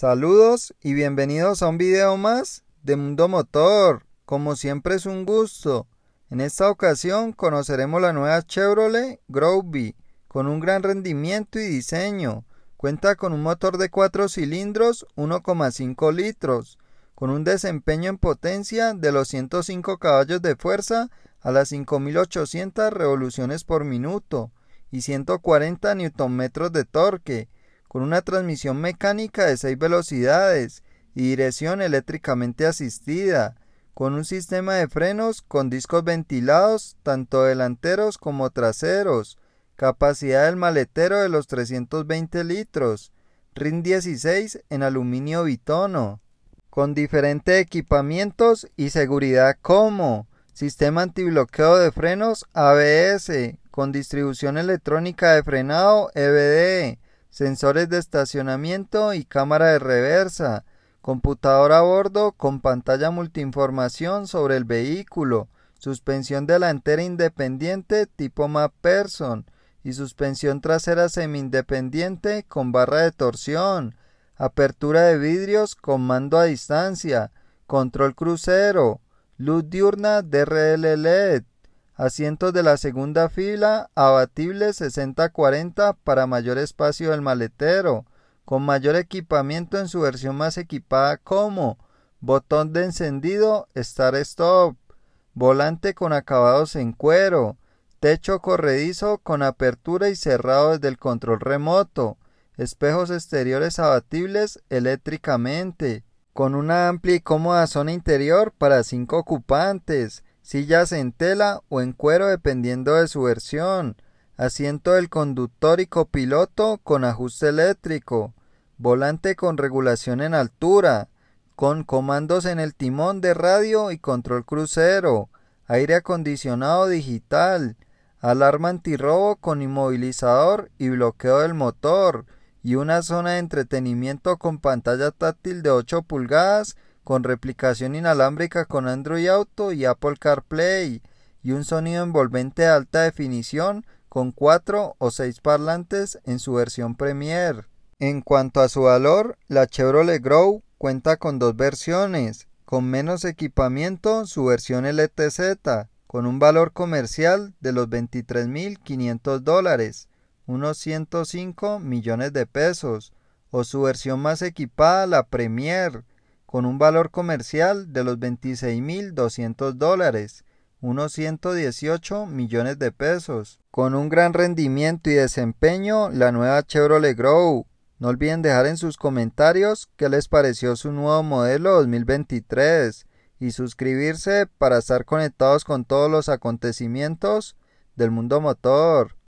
Saludos y bienvenidos a un video más de Mundo Motor. Como siempre es un gusto. En esta ocasión conoceremos la nueva Chevrolet Groovy con un gran rendimiento y diseño. Cuenta con un motor de 4 cilindros 1,5 litros, con un desempeño en potencia de los 105 caballos de fuerza a las 5800 revoluciones por minuto y 140 Nm de torque con una transmisión mecánica de 6 velocidades y dirección eléctricamente asistida, con un sistema de frenos con discos ventilados tanto delanteros como traseros, capacidad del maletero de los 320 litros, RIN 16 en aluminio bitono, con diferentes equipamientos y seguridad como sistema antibloqueo de frenos ABS, con distribución electrónica de frenado EBD, sensores de estacionamiento y cámara de reversa, computadora a bordo con pantalla multiinformación sobre el vehículo, suspensión delantera independiente tipo MAP Person y suspensión trasera semi-independiente con barra de torsión, apertura de vidrios con mando a distancia, control crucero, luz diurna DRL LED, Asientos de la segunda fila, abatibles 60-40 para mayor espacio del maletero, con mayor equipamiento en su versión más equipada como botón de encendido, start stop, volante con acabados en cuero, techo corredizo con apertura y cerrado desde el control remoto, espejos exteriores abatibles eléctricamente, con una amplia y cómoda zona interior para cinco ocupantes, sillas en tela o en cuero dependiendo de su versión, asiento del conductor y copiloto con ajuste eléctrico, volante con regulación en altura, con comandos en el timón de radio y control crucero, aire acondicionado digital, alarma antirrobo con inmovilizador y bloqueo del motor, y una zona de entretenimiento con pantalla táctil de 8 pulgadas con replicación inalámbrica con Android Auto y Apple CarPlay y un sonido envolvente de alta definición con 4 o 6 parlantes en su versión Premier. En cuanto a su valor, la Chevrolet Grow cuenta con dos versiones, con menos equipamiento su versión LTZ, con un valor comercial de los 23.500 dólares, unos 105 millones de pesos, o su versión más equipada, la Premier, con un valor comercial de los 26.200 dólares, unos 118 millones de pesos. Con un gran rendimiento y desempeño, la nueva Chevrolet Grow. No olviden dejar en sus comentarios qué les pareció su nuevo modelo 2023 y suscribirse para estar conectados con todos los acontecimientos del mundo motor.